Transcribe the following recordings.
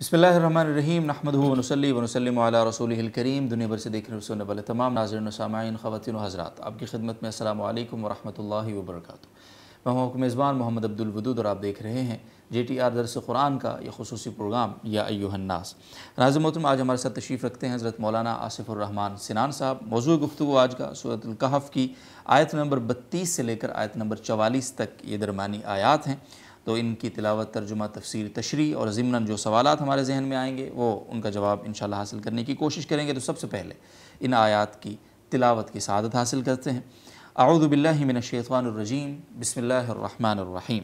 बसमीम नहमदली वसलम रसूल करीम दुनिया भर से देख रहे सुनने वाले तमाम नाजरन सामाइन ख़वान हज़रात आपकी खिदमत में असल वरहमल वबरक मैं हूँ मेज़बान मोहम्मद अब्दुलवदूद और आप देख रहे हैं जे टी आर दरस कुरान का यह खसूस प्रोग्राम या अयोहन्नास नाजम मोहतम आज हमारे साथ तशरीफ़ रखते हैं हज़रत मौलाना आसिफ़ुररहमान सिनान साहब मौजू गुफ्तु आज का सूरतलकहफ़ की आयत नंबर बत्तीस से लेकर आयत नंबर चवालीस तक ये दरमानी आयात हैं तो इनकी तिलावत तर्जुमा तफसीर तशरी और ज़मन जो सवाल हमारे जहन में आएंगे वो उनका जवाब इन हासिल करने की कोशिश करेंगे तो सबसे पहले इन आयात की तिलावत की सदत हासिल करते हैं शेख़वानरजीम बसमीम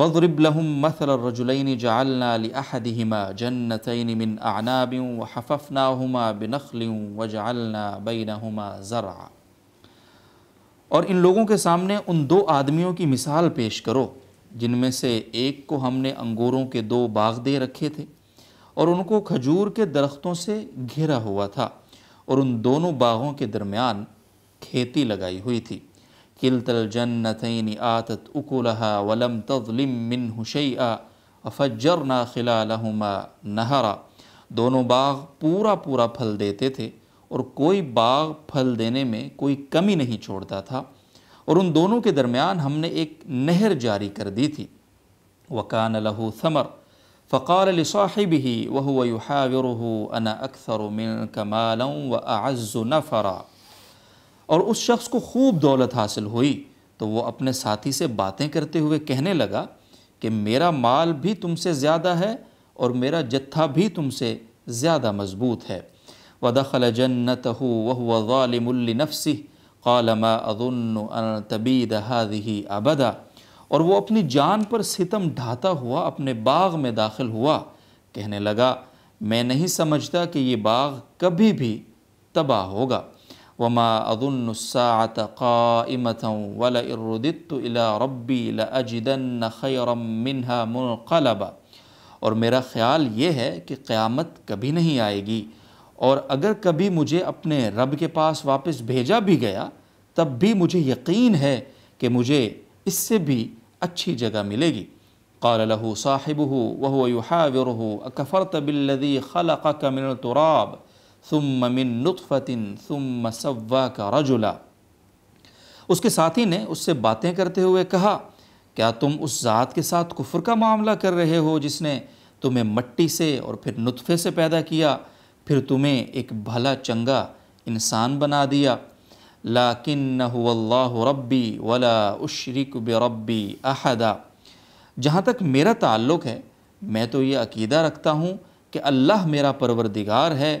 वज़रबलहम मसलरजुलैन जालनाहदहिमा जन्नतैन मिन आनाब व हफ़फ़नाहुमा बिनखलों व जालना बैनहुमा ज़रा और इन लोगों के सामने उन दो आदमियों की मिसाल पेश करो जिनमें से एक को हमने अंगूरों के दो बाग दे रखे थे और उनको खजूर के दरख्तों से घिरा हुआ था और उन दोनों बागों के दरमियान खेती लगाई हुई थी किलतल जन्नतन आतत उकुलहा वलम तजलिम मिन हुशैया अफजर ना खिला नहरा दोनों बाग पूरा पूरा फल देते थे और कोई बाग फल देने में कोई कमी नहीं छोड़ता था और उन दोनों के दरमियान हमने एक नहर जारी कर दी थी वकान लहू समर फ़कार साहिब ही वह वहावर अना अक्सर मिन कमाल व आज़ नफ़रा और उस शख्स को खूब दौलत हासिल हुई तो वो अपने साथी से बातें करते हुए कहने लगा कि मेरा माल भी तुमसे ज़्यादा है और मेरा जत्था भी तुमसे ज़्यादा मज़बूत है वदखल जन्नत हो वह वालिमुल्ली नफसी कालमा अदुन तबीद हादही अबदा और वो अपनी जान पर सितम ढाता हुआ अपने बाग में दाखिल हुआ कहने लगा मैं नहीं समझता कि ये बाग कभी भी तबाह होगा वमा अदुलसात कामत वलादित रबी लजदन खैरम मिनहा मुनकलबा और मेरा ख़्याल ये है कि क़्यामत कभी नहीं आएगी और अगर कभी मुझे अपने रब के पास वापस भेजा भी गया तब भी मुझे यकीन है कि मुझे इससे भी अच्छी जगह मिलेगी قال له صاحبه وهو يحاوره اكفرت بالذي خلقك من التراب ثم من نطفه ثم سواك رجلا उसके साथी ने उससे बातें करते हुए कहा क्या तुम उस ज़ात के साथ कुफ्र का मामला कर रहे हो जिसने तुम्हें मट्टी से और फिर नुतफ़े से पैदा किया फिर तुम्हें एक भला चंगा इंसान बना दिया लाकिन अल्लाह रब्बी वला उशरिक बरब्बी अहदा जहाँ तक मेरा ताल्लुक़ है मैं तो ये अकीदा रखता हूँ कि अल्लाह मेरा परवरदिगार है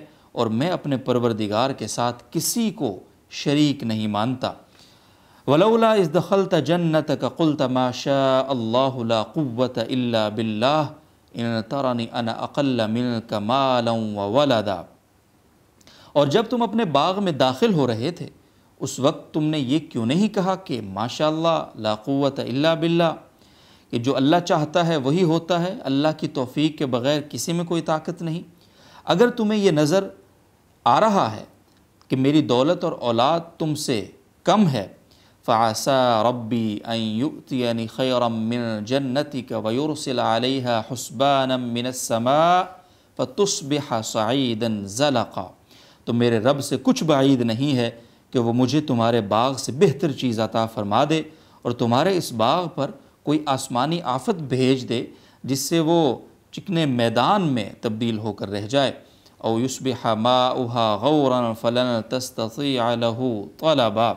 और मैं अपने परवरदिगार के साथ किसी को शरीक नहीं मानता वलौला इस दखलत जन्नत का कुल तमाशा अल्लाह ला क़ुव्वत इल्ला बिल्लाह इन तरानी कमालम वलादा और जब तुम अपने बाग में दाखिल हो रहे थे उस वक्त तुमने ये क्यों नहीं कहा कि माशा लाक़वत इल्ला बिल्ला कि जो अल्लाह चाहता है वही होता है अल्लाह की तोफ़ी के बग़ैर किसी में कोई ताकत नहीं अगर तुम्हें ये नज़र आ रहा है कि मेरी दौलत और औलाद तुमसे कम है फ़ासा रब्बी अयुतियनि खैरम मिन जन्नति का वयुरसिल आलिहा हसबान मिनसमा फ़तुस्बिहा सईदन जलका तो मेरे रब से कुछ बाईद नहीं है कि वो मुझे तुम्हारे बाग से बेहतर चीज़ अता फरमा दे और तुम्हारे इस बाग पर कोई आसमानी आफत भेज दे जिससे वो चिकने मैदान में तब्दील होकर रह जाए और युसबिहा मा उहा गौरन फ़लन तस्ती लहू तलबा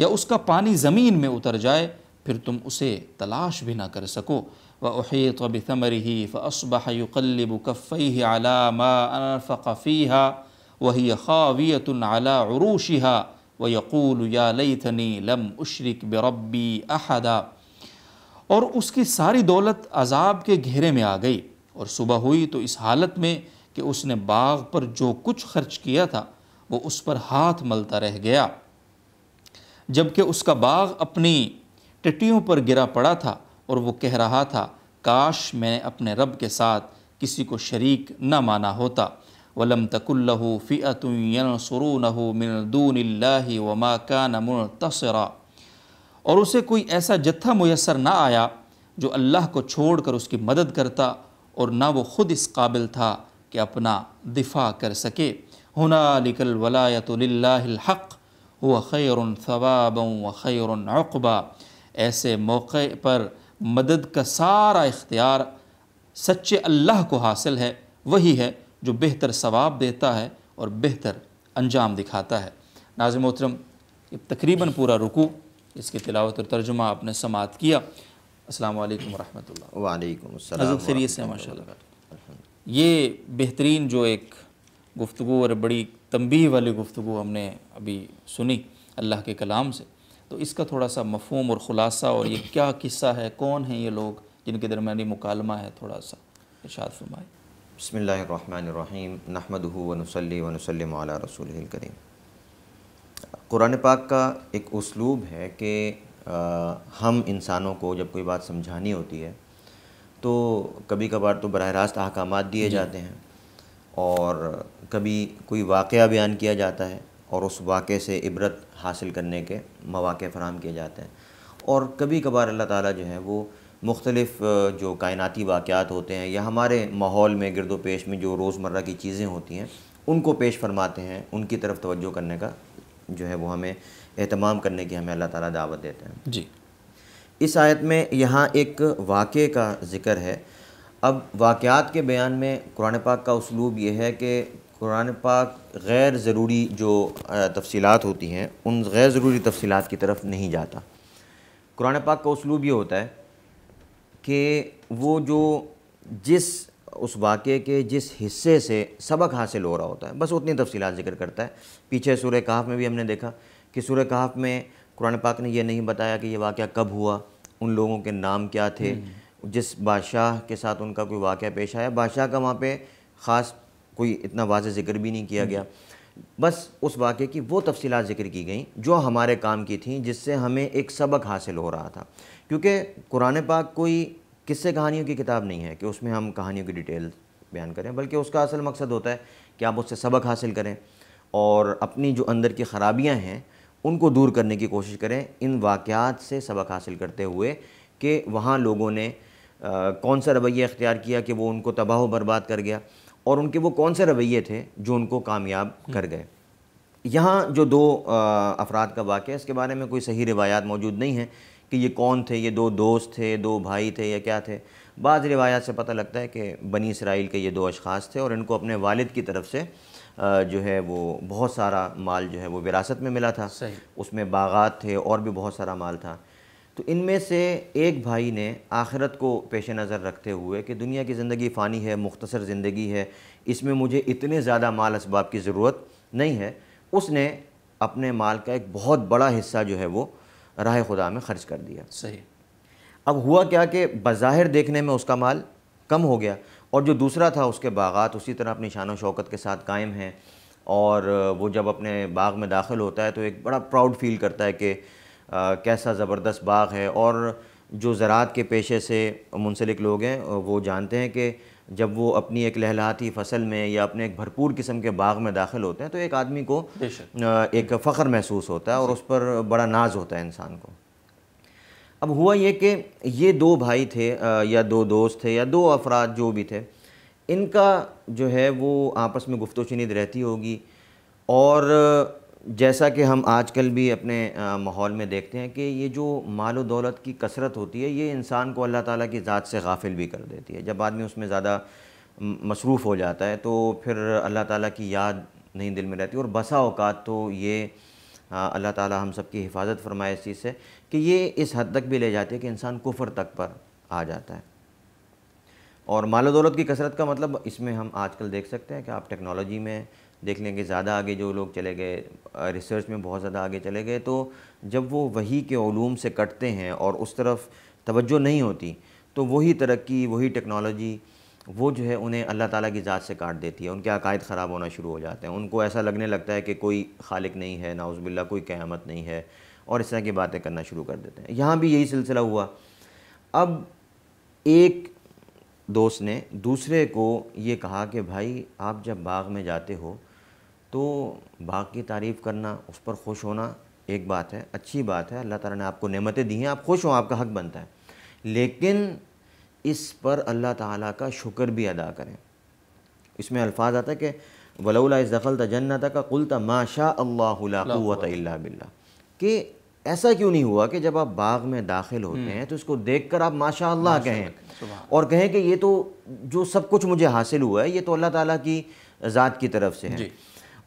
या उसका पानी ज़मीन में उतर जाए फिर तुम उसे तलाश भी ना कर सको व उहित बमर ही फ़सबह युकलब कफ़ी आलाफ़ीहा वही ख़ावियतला व यकूल या लईथनी लम उशरक बरबी अहदा और उसकी सारी दौलत अजाब के घेरे में आ गई और सुबह हुई तो इस हालत में कि उसने बाग पर जो कुछ खर्च किया था वो उस पर हाथ मलता रह गया जबकि उसका बाग अपनी टटियों पर गिरा पड़ा था और वो कह रहा था काश मैंने अपने रब के साथ किसी को शरीक न माना होता वलम तकुल्लहु फ़ियतुनसरू मिनदूनल्लाहि वमा कान मुनतसरा और उसे कोई ऐसा जत्था मैसर ना आया जो अल्लाह को छोड़ कर उसकी मदद करता और ना वो ख़ुद इस काबिल था कि अपना दिफा कर सके हनालिकल वलायत हक़ व खैर सवाब व खैर अकबा ऐसे मौक़े पर मदद का सारा इख्तियार सच्चे अल्लाह को हासिल है वही है जो बेहतर सवाब देता है और बेहतर अंजाम दिखाता है नाज मोहतरम तकरीबन पूरा रुकू इसके तिलावत और तर्जुमा आपने समात किया अस्सलाम वालेकुम रहमतुल्लाह माशा से ये बेहतरीन जो एक गुफ्तु और बड़ी तंबी वाली गुफ्तु हमने अभी सुनी अल्लाह के कलाम से तो इसका थोड़ा सा मफहम और ख़ुलासा और ये क्या किस्सा है कौन है ये लोग जिनके दरमिया मुकालमा है थोड़ा सा इर्शाद फरमाए बसमीम नहमद वनसली वनसलम रसूल करीम कुरान पाक का एक उसलूब है कि हम इंसानों को जब कोई बात समझानी होती है तो कभी कभार तो बरह रास्त अहकाम दिए जाते हैं और कभी कोई वाक़ बयान किया जाता है और उस वाक़े से इबरत हासिल करने के मौाक़े फ़राम किए जाते हैं और कभी कभार अल्लाह ताला जो है वो मुख्तलिफ़ जो कायनती वाक़ात होते हैं या हमारे माहौल में गिरदो पेश में जो रोज़मर्रा की चीज़ें होती हैं उनको पेश फरमाते हैं उनकी तरफ तोज्जो करने का जो है वो हमें अहतमाम करने की हमें अल्लाह ताला दावत देते हैं जी इस आयत में यहाँ एक वाक़े का ज़िक्र है अब वाक़ात के बयान में कुरान पाक का उसलूब यह है कि कुरान पाक गैर ज़रूरी जो तफसीलात होती हैं उन गैर ज़रूरी तफसीलात की तरफ नहीं जाता कुरान पाक का उसलूब ये होता है कि वो जो जिस उस वाक़े के जिस हिस्से से सबक हासिल हो रहा होता है बस उतनी तफसीत जिक्र करता है पीछे सूर्य कहाफ़ में भी हमने देखा कि सूर्य कहाफ़ में कुरान पाक ने यह नहीं बताया कि यह वाक़ कब हुआ उन लोगों के नाम क्या थे हम्म। जिस बादशाह के साथ उनका कोई वाक़ पेश आया बादशाह का वहाँ पर ख़ास कोई इतना वाज जिक्र भी नहीं किया गया बस उस वाक़े की वो तफसीत जिक्र की गई जो हमारे काम की थी जिससे हमें एक सबक हासिल हो रहा था क्योंकि कुरान पाक कोई किस्से कहानियों की किताब नहीं है कि उसमें हम कहानियों की डिटेल बयान करें बल्कि उसका असल मकसद होता है कि आप उससे सबक हासिल करें और अपनी जो अंदर की ख़राबियाँ हैं उनको दूर करने की कोशिश करें इन वाक़ात से सबक हासिल करते हुए कि वहाँ लोगों ने कौन सा रवैया इख्तियार किया कि वो उनको तबाह बर्बाद कर गया और उनके वो कौन से रवैये थे जो उनको कामयाब हम्म। कर गए यहाँ जो दो अफराद का वाक़ है इसके बारे में कोई सही रिवायात मौजूद नहीं है कि ये कौन थे ये दो दोस्त थे दो भाई थे या क्या थे बाज़ रिवायात से पता लगता है कि बनी इसराइल के ये दो अशखास थे और इनको अपने वालिद की तरफ से जो है वो बहुत सारा माल जो है वो विरासत में मिला था उसमें बागात थे और भी बहुत सारा माल था तो इनमें से एक भाई ने आखिरत को पेश नज़र रखते हुए कि दुनिया की ज़िंदगी फ़ानी है मुख्तसर ज़िंदगी है इसमें मुझे इतने ज़्यादा माल इसबाब की ज़रूरत नहीं है उसने अपने माल का एक बहुत बड़ा हिस्सा जो है वो राह खुदा में ख़र्च कर दिया सही अब हुआ क्या कि बज़ाहिर देखने में उसका माल कम हो गया और जो दूसरा था उसके बागात उसी तरह अपनी शान शौकत के साथ कायम हैं और वो जब अपने बाग में दाखिल होता है तो एक बड़ा प्राउड फील करता है कि कैसा ज़बरदस्त बाग है और जो ज़रात के पेशे से मुंसलिक लोग हैं वो जानते हैं कि जब वो अपनी एक लहलाती फसल में या अपने एक भरपूर किस्म के बाग में दाखिल होते हैं तो एक आदमी को एक फ़ख्र महसूस होता है और उस पर बड़ा नाज होता है इंसान को अब हुआ ये कि ये दो भाई थे या दो दोस्त थे या दो अफराद जो भी थे इनका जो है वो आपस में गुफ्त रहती होगी और जैसा कि हम आजकल भी अपने माहौल में देखते हैं कि ये जो माल व दौलत की कसरत होती है ये इंसान को अल्लाह ताला की ज़ात से गाफिल भी कर देती है जब आदमी उसमें ज़्यादा मसरूफ़ हो जाता है तो फिर अल्लाह ताला की याद नहीं दिल में रहती और बसा अवकात तो ये अल्लाह ताला हम सब की हिफाजत फरमाए इस चीज़ से कि ये इस हद तक भी ले जाती है कि इंसान कुफर तक पर आ जाता है और माल दौलत की कसरत का मतलब इसमें हम आजकल देख सकते हैं कि आप टेक्नोलॉजी में देख लेंगे ज़्यादा आगे जो लोग चले गए रिसर्च में बहुत ज़्यादा आगे चले गए तो जब वो वही के ूम से कटते हैं और उस तरफ तवज्जो नहीं होती तो वही तरक्की वही टेक्नोलॉजी वो जो है उन्हें अल्लाह ताला की ज़ात से काट देती है उनके अकायद ख़राब होना शुरू हो जाते हैं उनको ऐसा लगने लगता है कि कोई खालिक नहीं है नाउज़बिल्ला कोई क़्यामत नहीं है और इस तरह की बातें करना शुरू कर देते हैं यहाँ भी यही सिलसिला हुआ अब एक दोस्त ने दूसरे को ये कहा कि भाई आप जब बाग में जाते हो तो बाग की तारीफ़ करना उस पर खुश होना एक बात है अच्छी बात है अल्लाह ताला ने आपको नेमतें दी हैं आप खुश हों आपका हक बनता है लेकिन इस पर अल्लाह ताला का शुक्र भी अदा करें इसमें अल्फाज आता है कि वलौला इस दखल तजन्नत का कुल तमाशा अल्लाह बिल्ला कि ऐसा क्यों नहीं हुआ कि जब आप बाग में दाखिल होते हम्म। हैं तो इसको देखकर आप माशा अल्लाह कहें और कहें कि ये तो जो सब कुछ मुझे हासिल हुआ है ये तो अल्लाह ताला की ज़ात की तरफ से है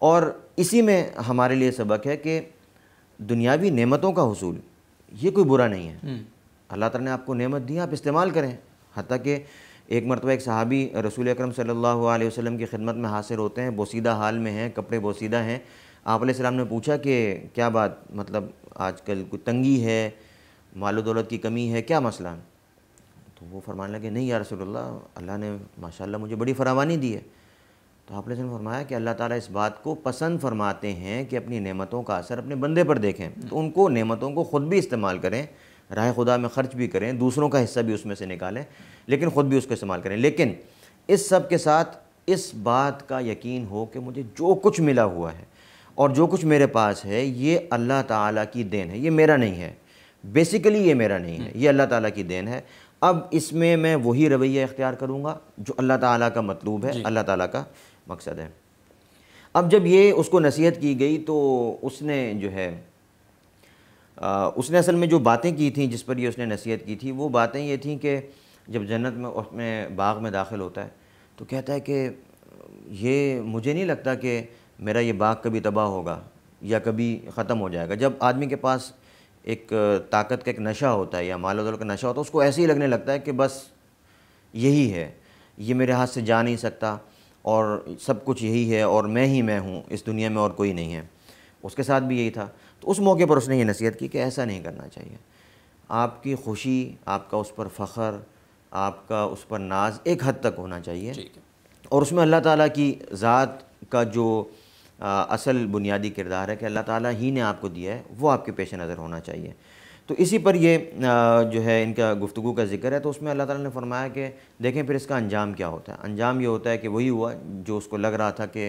और इसी में हमारे लिए सबक है कि दुनियावी नेमतों का हसूल ये कोई बुरा नहीं है हम्म। अल्लाह ताला ने आपको नेमत दी आप इस्तेमाल करें हती कि एक मरतबा एक सहाबी रसूल अक्रम सल्लल्लाहु अलैहि वसल्लम की खिदमत में हासिल होते हैं बोसीदा हाल में हैं कपड़े बोसीदा हैं आप सलाम ने पूछा कि क्या बात मतलब आजकल कोई तंगी है मालो दौलत की कमी है क्या मसला तो वो फरमाने लगे नहीं यार रसोल्ला अल्लाह ने माशाल्लाह मुझे बड़ी फरावानी दी है तो आपने ने फरमाया कि अल्लाह ताला इस बात को पसंद फरमाते हैं कि अपनी नेमतों का असर अपने बंदे पर देखें तो उनको नेमतों को ख़ुद भी इस्तेमाल करें राय खुदा में ख़र्च भी करें दूसरों का हिस्सा भी उसमें से निकालें लेकिन ख़ुद भी उसको इस्तेमाल करें लेकिन इस सब के साथ इस बात का यकीन हो कि मुझे जो कुछ मिला हुआ है और जो कुछ मेरे पास है ये अल्लाह ताला की देन है ये मेरा नहीं है बेसिकली ये मेरा नहीं है ये अल्लाह ताला की देन है अब इसमें मैं वही रवैया इख्तियार करूँगा जो अल्लाह ताला का मतलूब है अल्लाह ताला का मकसद है अब जब ये उसको नसीहत की गई तो उसने जो है आ, उसने असल में जो बातें की थी जिस पर ये उसने नसीहत की थी वो बातें ये थी कि जब जन्नत में उसमें बाग में दाखिल होता है तो कहता है कि ये मुझे नहीं लगता कि मेरा ये बाग कभी तबाह होगा या कभी ख़त्म हो जाएगा जब आदमी के पास एक ताकत का एक नशा होता है या माल दौलत का नशा होता है उसको ऐसे ही लगने लगता है कि बस यही है ये मेरे हाथ से जा नहीं सकता और सब कुछ यही है और मैं ही मैं हूँ इस दुनिया में और कोई नहीं है उसके साथ भी यही था तो उस मौके पर उसने ये नसीहत की कि ऐसा नहीं करना चाहिए आपकी खुशी आपका उस पर फ़ख्र आपका उस पर नाज एक हद तक होना चाहिए और उसमें अल्लाह ताला की ज़ात का जो असल बुनियादी किरदार है कि अल्लाह ताला ही ने आपको दिया है वो आपके पेश नज़र होना चाहिए तो इसी पर ये जो है इनका गुफ्तु का जिक्र है तो उसमें अल्लाह ताला ने फरमाया कि देखें फिर इसका अंजाम क्या होता है अंजाम ये होता है कि वही हुआ जो उसको लग रहा था कि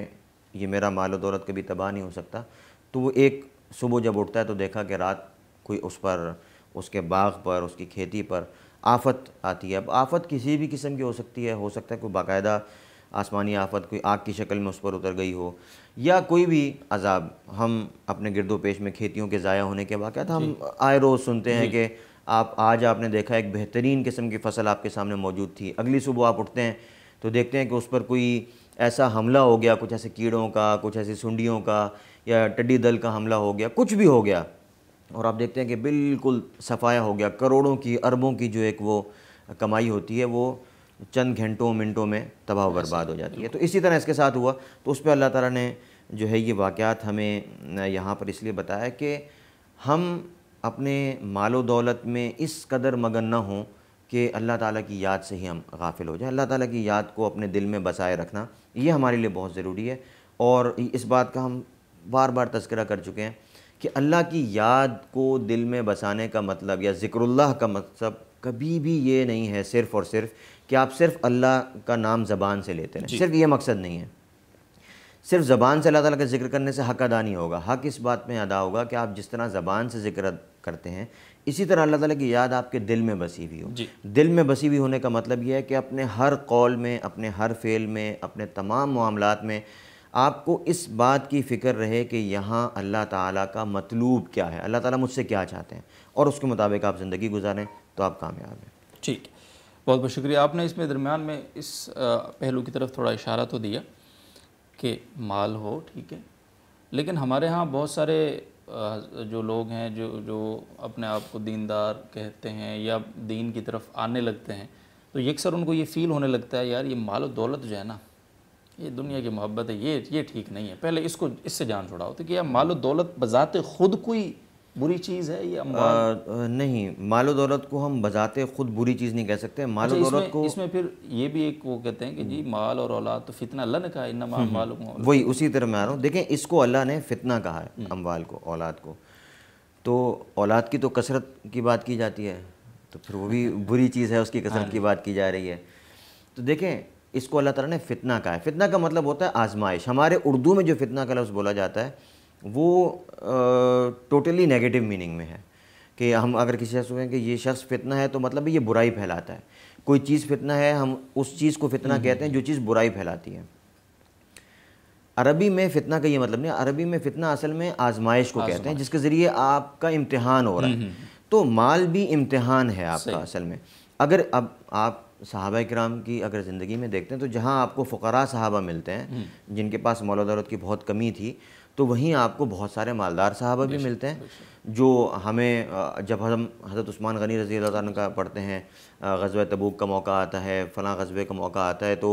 ये मेरा माल और दौलत कभी तबाह नहीं हो सकता तो वो एक सुबह जब उठता है तो देखा कि रात कोई उस पर उसके बाग पर उसकी खेती पर आफत आती है अब आफत किसी भी किस्म की हो सकती है हो सकता है कोई बाकायदा आसमानी आफत कोई आग की शक्ल में उस पर उतर गई हो या कोई भी अजाब हम अपने गिरदो पेश में खेतियों के ज़ाया होने के वाक़ हम आए रोज़ सुनते हैं कि आप आज आपने देखा एक बेहतरीन किस्म की फसल आपके सामने मौजूद थी अगली सुबह आप उठते हैं तो देखते हैं कि उस पर कोई ऐसा हमला हो गया कुछ ऐसे कीड़ों का कुछ ऐसी सुंडियों का या टड्डी दल का हमला हो गया कुछ भी हो गया और आप देखते हैं कि बिल्कुल सफाया हो गया करोड़ों की अरबों की जो एक वो कमाई होती है वो चंद घंटों मिनटों में तबाह बर्बाद हो जाती है तो इसी तरह इसके साथ हुआ तो उस पर अल्लाह ताला ने जो है ये वाक़ात हमें यहाँ पर इसलिए बताया कि हम अपने मालो दौलत में इस कदर मगन ना हों कि अल्लाह ताला की याद से ही हम गाफिल हो जाए अल्लाह ताला की याद को अपने दिल में बसाए रखना ये हमारे लिए बहुत ज़रूरी है और इस बात का हम बार बार तस्करा कर चुके हैं कि अल्लाह की याद को दिल में बसाने का मतलब या ज़िक्रुल्लाह का मतलब कभी भी ये नहीं है सिर्फ़ और सिर्फ़ कि आप सिर्फ अल्लाह का नाम ज़बान से लेते रहें सिर्फ ये मकसद नहीं है सिर्फ ज़बान से अल्लाह ताला का जिक्र करने से हक अदा नहीं होगा हक इस बात में अदा होगा कि आप जिस तरह ज़बान से जिक्र करते हैं इसी तरह अल्लाह ताला की याद आपके दिल में बसी हुई हो दिल में बसी हुई होने का मतलब यह है कि अपने हर कौल में अपने हर फेल में अपने तमाम मामला में आपको इस बात की फ़िक्र रहे कि यहाँ अल्लाह ताला का मतलूब क्या है अल्लाह ताला मुझसे क्या चाहते हैं और उसके मुताबिक आप ज़िंदगी गुजारें तो आप कामयाब हैं ठीक है बहुत बहुत शुक्रिया आपने इसमें दरमियान में इस पहलू की तरफ थोड़ा इशारा तो दिया कि माल हो ठीक है लेकिन हमारे यहाँ बहुत सारे जो लोग हैं जो जो अपने आप को दीनदार कहते हैं या दीन की तरफ आने लगते हैं तो यकसर उनको ये फ़ील होने लगता है यार ये माल और दौलत जो है ना ये दुनिया की मोहब्बत है ये ये ठीक नहीं है पहले इसको इससे जान छुड़ाओ तो कि यार माल और दौलत बज़ाते खुद कोई बुरी चीज़ है या आ, नहीं मालो दौलत को हम बजाते खुद बुरी चीज़ नहीं कह सकते मालो अच्छा, दौलत को इसमें फिर ये भी एक वो कहते हैं कि जी हम्म। माल और औलाद तो फितना अल्लाह ने कहा इन हम्म, हम्म। माल वही उसी तरह मैं आ रहा हूँ देखें इसको अल्लाह ने फितना कहा है अम्बाल को औलाद को तो औलाद की तो कसरत की बात की जाती है तो फिर वो भी बुरी चीज़ है उसकी कसरत हाँ की बात की जा रही है तो देखें इसको अल्लाह तला ने फितना कहा है फितना का मतलब होता है आजमाइश हमारे उर्दू में जो फितना का लफ्ज़ बोला जाता है वो टोटली नेगेटिव मीनिंग में है कि हम अगर किसी शख्स को कहें कि ये शख्स फितना है तो मतलब ये बुराई फैलाता है कोई चीज़ फितना है हम उस चीज़ को फितना हम्म। कहते हैं जो चीज़ बुराई फैलाती है अरबी में फितना का ये मतलब नहीं अरबी में फितना असल में आजमाइश को कहते हैं जिसके ज़रिए आपका इम्तहान हो रहा है हम्म, हम्म। तो माल भी इम्तहान है आपका असल में अगर अब आप सहाबा कराम की अगर ज़िंदगी में देखते हैं तो जहाँ आपको फ़करा सहाबा मिलते हैं जिनके पास मौलोदारत की बहुत कमी थी तो वहीं आपको बहुत सारे मालदार साहब भी मिलते हैं जो हमें जब हम हज़रत उस्मान गनी रज़ी अल्लाह का पढ़ते हैं गजब तबूक का मौका आता है फ़लाँ गजबे का मौका आता है तो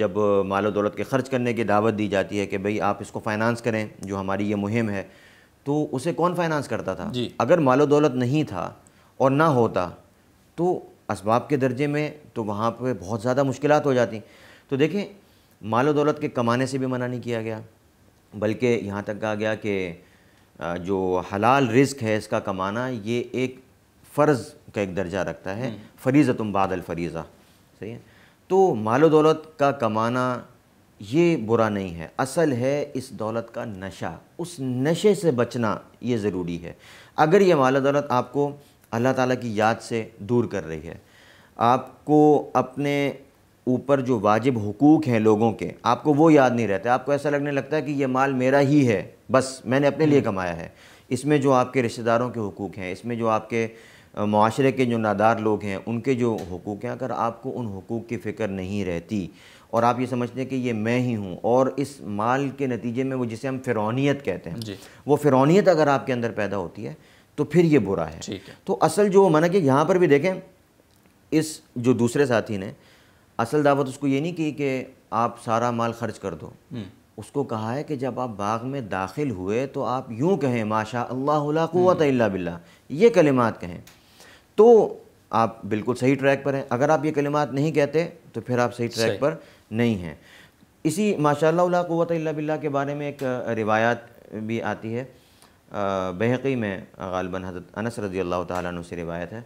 जब माल दौलत के ख़र्च करने की दावत दी जाती है कि भाई आप इसको फ़ाइनेंस करें जो हमारी ये मुहिम है तो उसे कौन फाइनेंस करता था अगर मालो दौलत नहीं था और ना होता तो इसबाब के दर्जे में तो वहाँ पर बहुत ज़्यादा मुश्किल हो जाती तो देखें मालो दौलत के कमाने से भी मना नहीं किया गया बल्कि यहाँ तक कहा गया कि जो हलाल रिस्क है इसका कमाना ये एक फ़र्ज़ का एक दर्जा रखता है हम्म। फरीज़ा तुम बादल फरीजा सही है तो माल दौलत का कमाना ये बुरा नहीं है असल है इस दौलत का नशा उस नशे से बचना ये ज़रूरी है अगर ये माल दौलत आपको अल्लाह ताला की याद से दूर कर रही है आपको अपने ऊपर जो वाजिब हकूक़ हैं लोगों के आपको वो याद नहीं रहता आपको ऐसा लगने लगता है कि ये माल मेरा ही है बस मैंने अपने लिए हम्म। कमाया है इसमें जो आपके रिश्तेदारों के हकूक़ हैं इसमें जो आपके माशरे के जो नादार लोग हैं उनके जो हकूक़ हैं अगर आपको उन हकूक़ की फ़िक्र नहीं रहती और आप ये समझते हैं कि ये मैं ही हूँ और इस माल के नतीजे में वो जिसे हम फ़िरौनीत कहते हैं वो फ़िरौनीत अगर आपके अंदर पैदा होती है तो फिर ये बुरा है, है। तो असल जो मना कि यहाँ पर भी देखें इस जो दूसरे साथी ने असल दावत उसको ये नहीं की कि आप सारा माल खर्च कर दो हम्म। उसको कहा है कि जब आप बाग में दाखिल हुए तो आप यूँ कहें माशा अल्लाह क़ुत बिल्ला ये कलिमात कहें तो आप बिल्कुल सही ट्रैक पर हैं अगर आप ये कलिमात नहीं कहते तो फिर आप सही ट्रैक सही। पर नहीं हैं इसी माशा क़ुत बिल्ला के बारे में एक रिवायात भी आती है बहकी में गालबन हजरत अनस रज़ी अल्लाह तु से रिवायत है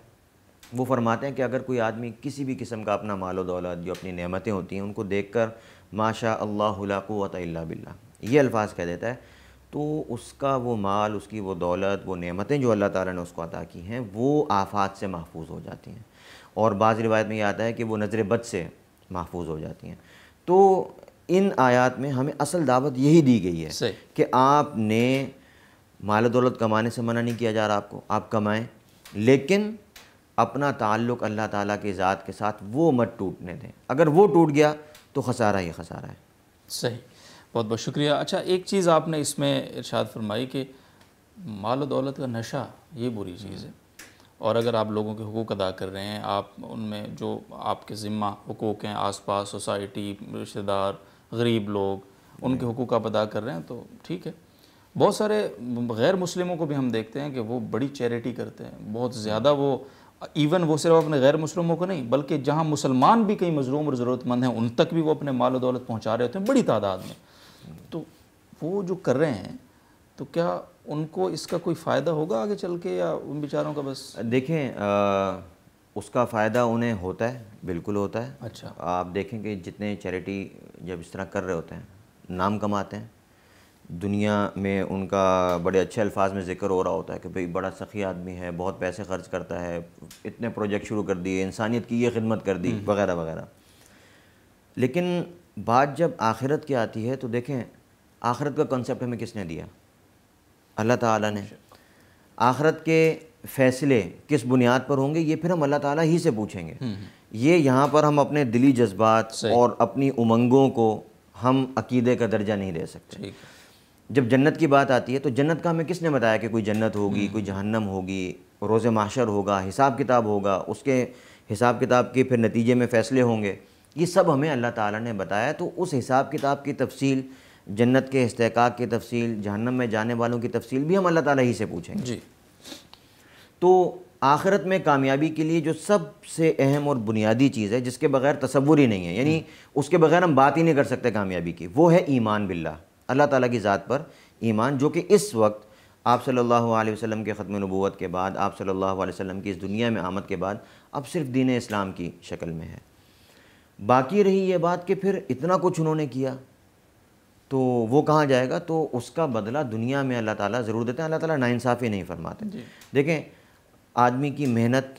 वो फरमाते हैं कि अगर कोई आदमी किसी भी किस्म का अपना माल दौलत जो अपनी नेमतें होती हैं उनको देख कर माशा अल्लाहत बिल्ला ये अल्फाज कह देता है तो उसका वो माल उसकी वो दौलत वो नेमतें जो अल्लाह ताला ने उसको अता की हैं वो आफात से महफूज हो जाती हैं और बाज़ रिवायत में ये आता है कि वो नज़र बद से महफूज हो जाती हैं तो इन आयात में हमें असल दावत यही दी गई है कि आपने माल दौलत कमाने से मना नहीं किया जा रहा आपको आप कमाएँ लेकिन अपना ताल्लुक अल्लाह ताला की ज़ात के साथ वो मत टूटने दें अगर वो टूट गया तो खसारा ही खसारा है सही बहुत बहुत शुक्रिया अच्छा एक चीज़ आपने इसमें इरशाद फरमाई कि माल दौलत का नशा ये बुरी हम्म। चीज़ है और अगर आप लोगों के हकूक़ अदा कर रहे हैं आप उनमें जो आपके ज़िम्मा हकूक़ हैं आस पास सोसाइटी रिश्तेदार गरीब लोग उनके हकूक़ हम्म। आप अदा कर रहे हैं तो ठीक है बहुत सारे गैर मुस्लिमों को भी हम देखते हैं कि वो बड़ी चैरिटी करते हैं बहुत हम्म। ज़्यादा वो इवन वो सिर्फ अपने गैर मुसलमों को नहीं बल्कि जहाँ मुसलमान भी कई मजलूम और ज़रूरतमंद हैं उन तक भी वो अपने माल दौलत पहुँचा रहे होते हैं बड़ी तादाद में तो वो जो कर रहे हैं तो क्या उनको इसका कोई फ़ायदा होगा आगे चल के या उन बेचारों का बस देखें आ, उसका फ़ायदा उन्हें होता है बिल्कुल होता है अच्छा आप देखें कि जितने चैरिटी जब इस तरह कर रहे होते हैं नाम कमाते हैं दुनिया में उनका बड़े अच्छे अल्फाज में ज़िक्र हो रहा होता है कि भाई बड़ा सखी आदमी है बहुत पैसे खर्च करता है इतने प्रोजेक्ट शुरू कर दिए इंसानियत की ये खिदमत कर दी हम्म। वगैरह वगैरह लेकिन बात जब आखिरत की आती है तो देखें आखिरत का कॉन्सेप्ट हमें किसने दिया अल्लाह ताला ने आखिरत के फ़ैसले किस बुनियाद पर होंगे ये फिर हम अल्लाह ताला ही से पूछेंगे हम्म, हम्म। ये यहाँ पर हम अपने दिली जज्बात और अपनी उमंगों को हम अकीदे का दर्जा नहीं दे सकते जब जन्नत की बात आती है तो जन्नत का हमें किसने बताया कि कोई जन्नत होगी हम्म। कोई जहन्नम होगी रोज़ माशर होगा हिसाब किताब होगा उसके हिसाब किताब के फिर नतीजे में फ़ैसले होंगे ये सब हमें अल्लाह ताला ने बताया तो उस हिसाब किताब की तफसील जन्नत के इसक की तफसील जहन्नम में जाने वालों की तफसील भी हम अल्लाह ताला ही से पूछेंगे जी तो आखिरत में कामयाबी के लिए जो सबसे अहम और बुनियादी चीज़ है जिसके बगैर तस्वुर ही नहीं है यानी हम्म। उसके बगैर हम बात ही नहीं कर सकते कामयाबी की वो है ईमान बिल्ला अल्लाह ताला की ज़ात पर ईमान जो कि इस वक्त आप सल्लल्लाहु अलैहि वसल्लम के ख़त्म नबूवत के बाद आप सल्लल्लाहु अलैहि वसल्लम की इस दुनिया में आमद के बाद अब सिर्फ दीन इस्लाम की शक्ल में है बाकी रही ये बात कि फिर इतना कुछ उन्होंने किया तो वो कहाँ जाएगा तो उसका बदला दुनिया में अल्लाह ताला ज़रूर देते हैं अल्लाह ताला नाइंसाफ़ी नहीं फरमाते देखें आदमी की मेहनत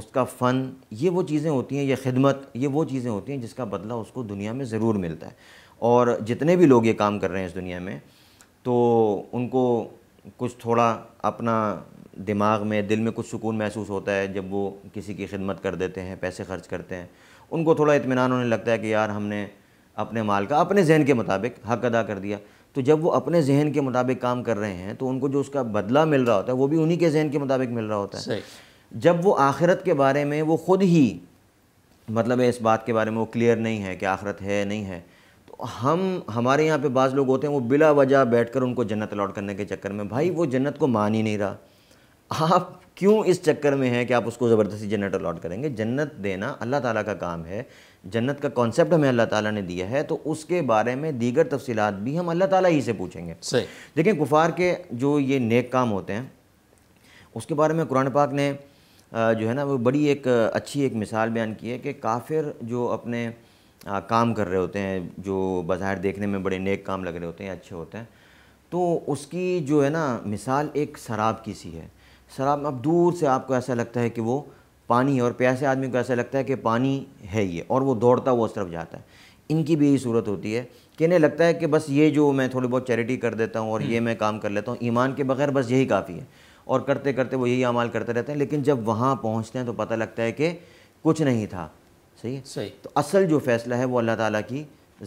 उसका फ़न ये वो चीज़ें होती हैं ये खिदमत ये वो चीज़ें होती हैं जिसका बदला उसको दुनिया में ज़रूर मिलता है और जितने भी लोग ये काम कर रहे हैं इस दुनिया में तो उनको कुछ थोड़ा अपना दिमाग में दिल में कुछ सुकून महसूस होता है जब वो किसी की खिदमत कर देते हैं पैसे खर्च करते हैं उनको थोड़ा इतमान होने लगता है कि यार हमने अपने माल का अपने जहन के मुताबिक हक अदा कर दिया तो जब वो अपने जहन के मुताबिक काम कर रहे हैं तो उनको जो उसका बदला मिल रहा होता है वो भी उन्हीं के जहन के मुताबिक मिल रहा होता है जब वो आखिरत के बारे में वो खुद ही मतलब है इस बात के बारे में वो क्लियर नहीं है कि आखिरत है नहीं है हम हमारे यहाँ पे बाज़ लोग होते हैं वो बिला वजह बैठ कर उनको जन्नत अलॉट करने के चक्कर में भाई वो जन्नत को मान ही नहीं रहा आप क्यों इस चक्कर में हैं कि आप उसको ज़बरदस्ती जन्नत अलॉट करेंगे जन्नत देना अल्लाह ताला का काम है जन्नत का कॉन्सेप्ट हमें अल्लाह ताला ने दिया है तो उसके बारे में दीगर तफसीलात भी हम अल्लाह ताला ही से पूछेंगे देखिए कुफार के जो ये नेक काम होते हैं उसके बारे में कुरान पाक ने जो है ना वो बड़ी एक अच्छी एक मिसाल बयान की है कि काफिर जो अपने आ, काम कर रहे होते हैं जो बाहर देखने में बड़े नेक काम लग रहे होते हैं अच्छे होते हैं तो उसकी जो है ना मिसाल एक शराब की सी है शराब अब दूर से आपको ऐसा लगता है कि वो पानी है और प्यासे आदमी को ऐसा लगता है कि पानी है ये और वो दौड़ता हुआ उस तरफ जाता है इनकी भी यही सूरत होती है कि इन्हें लगता है कि बस ये जो मैं थोड़ी बहुत चैरिटी कर देता हूँ और ये हम्म। मैं काम कर लेता हूँ ईमान के बगैर बस यही काफ़ी है और करते करते वो यही अमाल करते रहते हैं लेकिन जब वहाँ पहुँचते हैं तो पता लगता है कि कुछ नहीं था सही है सही तो असल जो फ़ैसला है वो अल्लाह ताला की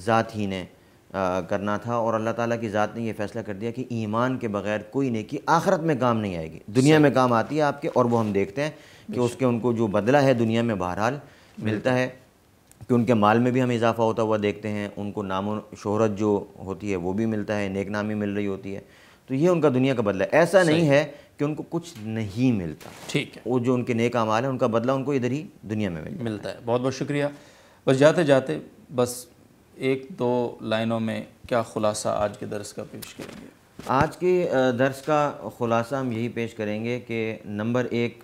ज़ात ही ने आ, करना था और अल्लाह ताला की ज़ात ने ये फ़ैसला कर दिया कि ईमान के बगैर कोई की आखरत में काम नहीं आएगी दुनिया में काम आती है आपके और वो हम देखते हैं कि उसके उनको जो बदला है दुनिया में बहरहाल मिलता है कि उनके माल में भी हम इजाफ़ा होता हुआ देखते हैं उनको नाम शहरत जो होती है वो भी मिलता है नेक नामी मिल रही होती है तो ये उनका दुनिया का बदला ऐसा नहीं है कि उनको कुछ नहीं मिलता ठीक है वो जो उनके नेक अमाल हैं उनका बदला उनको इधर ही दुनिया में मिलता, मिलता है।, है बहुत बहुत शुक्रिया बस जाते जाते बस एक दो लाइनों में क्या खुलासा आज के दर्स का पेश करेंगे आज के दर्स का ख़ुलासा हम यही पेश करेंगे कि नंबर एक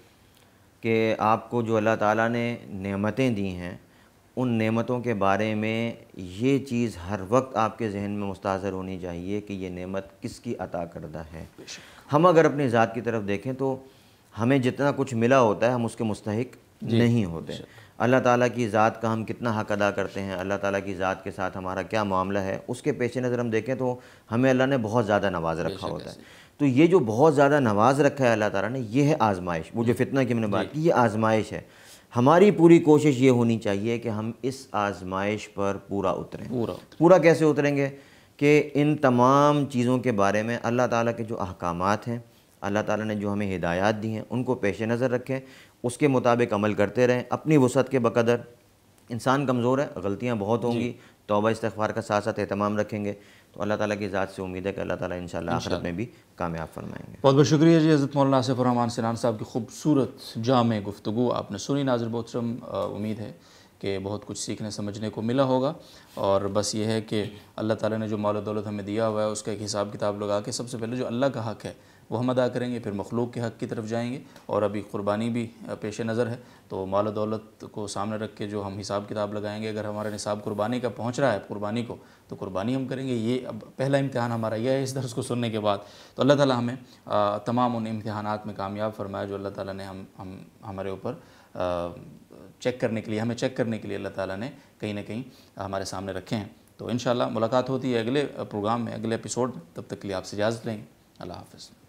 के आपको जो अल्लाह ताला ने नेमतें दी हैं उन नेमतों के बारे में ये चीज़ हर वक्त आपके जहन में मुस्तर होनी चाहिए कि ये नेमत किसकी अता करदा है हम अगर अपनी ज़ात की तरफ देखें तो हमें जितना कुछ मिला होता है हम उसके मुस्तक नहीं होते अल्लाह ताला की ज़ात का हम कितना हक अदा करते हैं अल्लाह ताला की ज़ात के साथ हमारा क्या मामला है उसके पेश नज़र हम देखें तो हमें अल्लाह ने बहुत ज़्यादा नवाज रखा होता है तो ये जो बहुत ज़्यादा नवाज रखा है अल्लाह ताला ने ये है आजमाइश वो जो फितना की मैंने बात की ये आजमाइश है हमारी पूरी कोशिश ये होनी चाहिए कि हम इस आजमाइश पर पूरा उतरें पूरा उतरें। पूरा कैसे उतरेंगे कि इन तमाम चीज़ों के बारे में अल्लाह ताला के जो अहकाम हैं अल्लाह ताला ने जो हमें हिदायत दी हैं उनको पेश नज़र रखें उसके मुताबिक अमल करते रहें अपनी वसत के बकदर इंसान कमज़ोर है गलतियाँ बहुत होंगी तोबा इस्तार का साथ साथ अहतमाम रखेंगे तो अल्लाह ताला की ज़ात से उम्मीद है कि अल्लाह ताला इंशाल्लाह आखिरत में भी कामयाब फरमाएंगे बहुत बहुत शुक्रिया जी हज़रत मौलाना आसिफ रहमान सिनान साहब की खूबसूरत जाम गुफ्तु आपने सुनी नाजर बोसरम उम्मीद है कि बहुत कुछ सीखने समझने को मिला होगा और बस ये है कि अल्लाह ताला ने जो मौल दौलत हमें दिया हुआ है उसका एक हिसाब किताब लगा के सबसे पहले जो अल्लाह का हक है वो हम अदा करेंगे फिर मखलूक के हक़ की तरफ जाएंगे और अभी क़ुरबानी भी पेश नज़र है तो माल दौलत को सामने रख के जो हम हिसाब किताब लगाएंगे अगर हमारा निसाब कुर्बानी का पहुँच रहा है कुर्बानी को तो कुर्बानी हम करेंगे ये अब पहला इम्तहान हमारा यह है इस दर्ज को सुनने के बाद तो अल्लाह ताली हमें तमाम उन इम्तहान में कामयाब फरमाया जो अल्लाह ताली ने हम हम हमारे ऊपर चेक करने के लिए हमें चेक करने के लिए अल्लाह ताली ने कहीं ना कहीं हमारे सामने रखे हैं तो इन मुलाकात होती है अगले प्रोग्राम में अगले एपिसोड में तब तक के लिए आपसे इजाज़त लेंगे अल्लाह हाफ़